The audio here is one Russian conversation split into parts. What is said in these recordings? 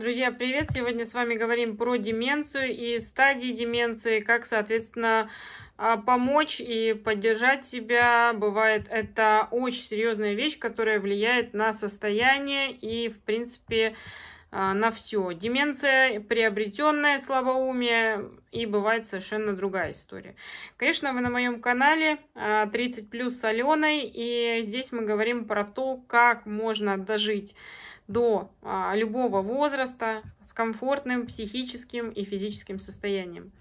Друзья, привет! Сегодня с вами говорим про деменцию и стадии деменции, как, соответственно, а, помочь и поддержать себя. Бывает это очень серьезная вещь, которая влияет на состояние и, в принципе, а, на все. Деменция, приобретенная слабоумие и бывает совершенно другая история. Конечно, вы на моем канале 30 а, плюс с Аленой, и здесь мы говорим про то, как можно дожить до а, любого возраста с комфортным психическим и физическим состоянием.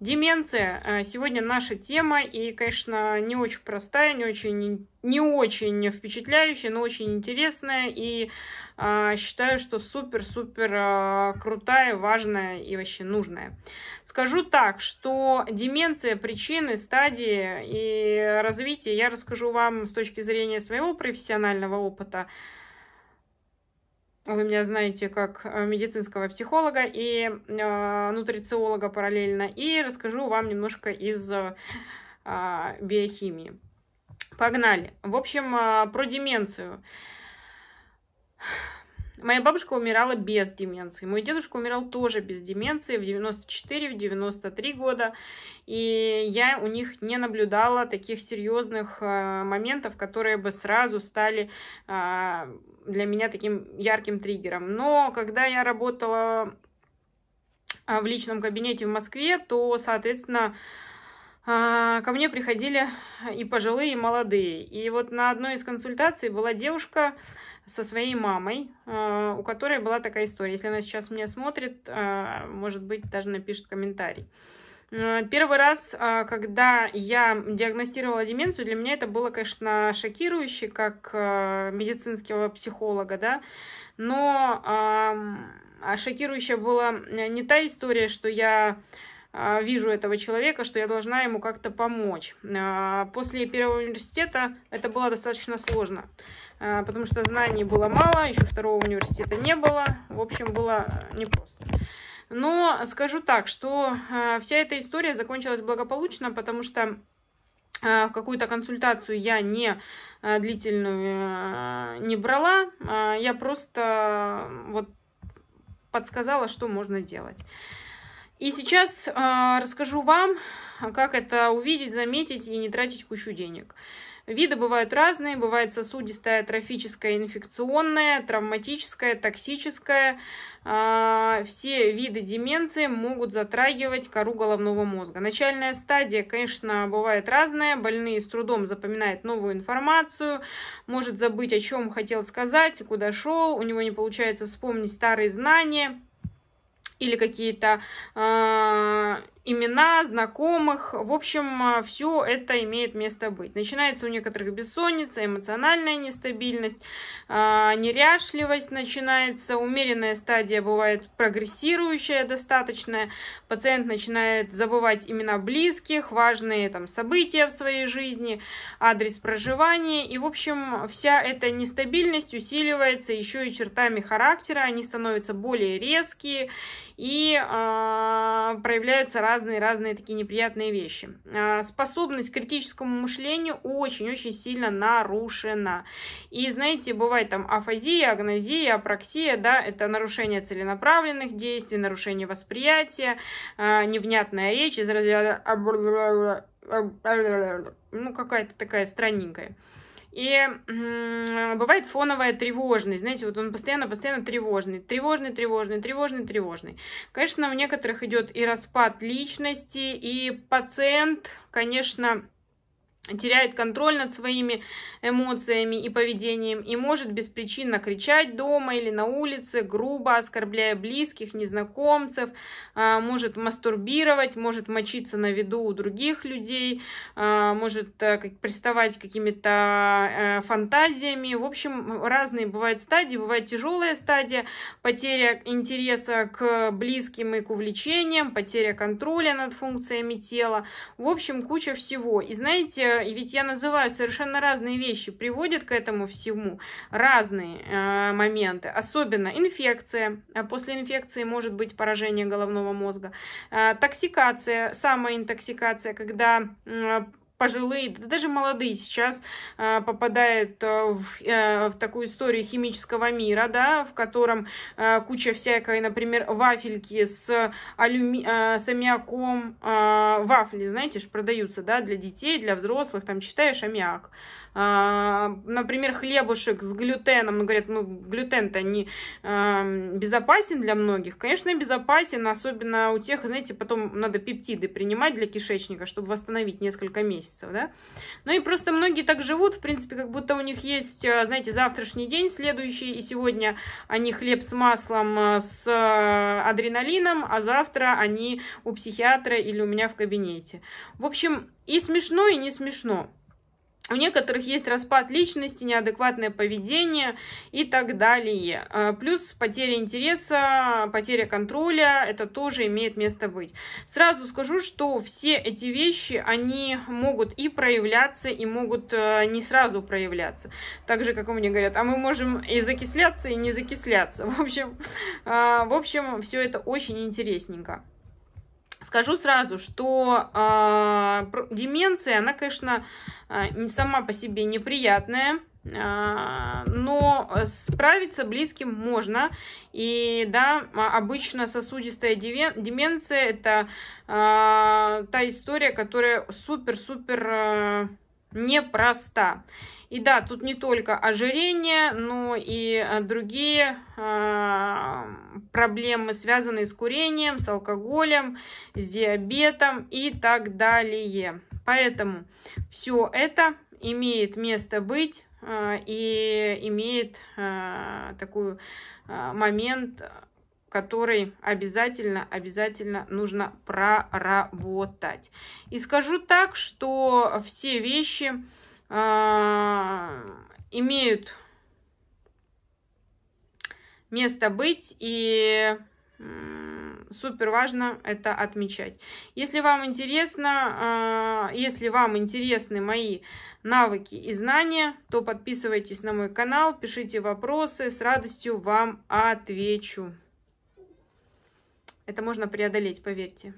Деменция. Э, сегодня наша тема и, конечно, не очень простая, не очень, не очень впечатляющая, но очень интересная и а, считаю, что супер-супер а, крутая, важная и вообще нужная. Скажу так, что деменция, причины, стадии и развитие я расскажу вам с точки зрения своего профессионального опыта, вы меня знаете как э, медицинского психолога и э, нутрициолога параллельно, и расскажу вам немножко из э, а, биохимии. Погнали. В общем, про деменцию. Моя бабушка умирала без деменции. Мой дедушка умирал тоже без деменции в 94, в 93 года. И я у них не наблюдала таких серьезных э, моментов, которые бы сразу стали э, для меня таким ярким триггером. Но когда я работала э, в личном кабинете в Москве, то, соответственно, э, ко мне приходили и пожилые, и молодые. И вот на одной из консультаций была девушка, со своей мамой, э, у которой была такая история. Если она сейчас меня смотрит, э, может быть, даже напишет комментарий. Э, первый раз, когда я диагностировала деменцию, для меня это было, конечно, шокирующе, как медицинского психолога, да, но а шокирующая была не та история, что я вижу этого человека, что я должна ему как-то помочь. После первого университета это было достаточно сложно, а, потому что знаний было мало, еще второго университета не было, в общем, было э, непросто. Но скажу так, что э, вся эта история закончилась благополучно, потому что э, какую-то консультацию я не длительную не брала, а, я просто вот подсказала, что можно делать. И сейчас расскажу вам, как это увидеть, заметить и не тратить кучу денег. Виды бывают разные, бывает сосудистая, трофическая, инфекционная, травматическая, токсическая. А, все виды деменции могут затрагивать кору головного мозга. Начальная стадия, конечно, бывает разная. Больные с трудом запоминают новую информацию, может забыть, о чем хотел сказать, куда шел, у него не получается вспомнить старые знания или какие-то а, имена знакомых. В общем, а, все это имеет место быть. Начинается у некоторых бессонница, эмоциональная нестабильность, а, неряшливость начинается, умеренная стадия бывает прогрессирующая достаточная. Пациент начинает забывать имена близких, важные там события в своей жизни, адрес проживания. И, в общем, вся эта нестабильность усиливается еще и чертами характера. Они становятся более резкие и э, проявляются разные-разные такие неприятные вещи. А, способность к критическому мышлению очень-очень сильно нарушена. И знаете, бывает там афазия, агнозия, апраксия, да, это нарушение целенаправленных действий, нарушение восприятия, а, невнятная речь из разряда «А, ну, какая-то такая странненькая. И м-м, бывает фоновая тревожность, знаете, вот он постоянно-постоянно тревожный, тревожный, тревожный, тревожный, тревожный. Конечно, у некоторых идет и распад личности, и пациент, конечно, теряет контроль над своими эмоциями и поведением и может беспричинно кричать дома или на улице, грубо оскорбляя близких, незнакомцев, а, может мастурбировать, может мочиться на виду у других людей, а, может э, приставать какими-то э, фантазиями. В общем, разные бывают стадии. Бывает тяжелая стадия, потеря интереса к близким и к увлечениям, потеря контроля над функциями тела. В общем, куча всего. И знаете, и ведь я называю совершенно разные вещи, приводят к этому всему разные э, моменты, особенно инфекция, э, после инфекции может быть поражение головного мозга, э, токсикация, самоинтоксикация, когда э, пожилые, да даже молодые сейчас э, попадают э, в, э, в такую историю химического мира, да, в котором э, куча всякой, например, вафельки с, алюми... э, с аммиаком, э, вафли, знаете, ж продаются, да, для детей, для взрослых, там читаешь аммиак, а, например, хлебушек с глютеном, но ну, говорят, ну, глютен-то не безопасен для многих. Конечно, безопасен, особенно у тех, знаете, потом надо пептиды принимать для кишечника, чтобы восстановить несколько месяцев, да. Ну и просто многие так живут, в принципе, как будто у них есть, а, знаете, завтрашний день, следующий, и сегодня они хлеб с маслом, а, с адреналином, а завтра они у психиатра или у меня в кабинете. В общем, и смешно, и не смешно. У некоторых есть распад личности, неадекватное поведение и так далее. А, плюс потеря интереса, потеря контроля, это тоже имеет место быть. Сразу скажу, что все эти вещи, они могут и проявляться, и могут э, не сразу проявляться. Так же, как у меня говорят, а мы можем и закисляться, и не закисляться. В общем, а, в общем все это очень интересненько. Скажу сразу, что э, деменция, она, конечно, э, сама по себе неприятная, а, но справиться близким можно. И да, обычно сосудистая деменция это э, та история, которая супер-супер непроста. И да, тут не только ожирение, но и э, другие э, проблемы, связанные с курением, с алкоголем, с диабетом и так далее. Поэтому все это имеет место быть э, и имеет э, такой э, момент который обязательно, обязательно нужно проработать. И скажу так, что все вещи э, имеют место быть и супер важно это отмечать. Если вам интересно, а, если вам интересны мои навыки и знания, то подписывайтесь на мой канал, пишите вопросы, с радостью вам отвечу. Это можно преодолеть, поверьте.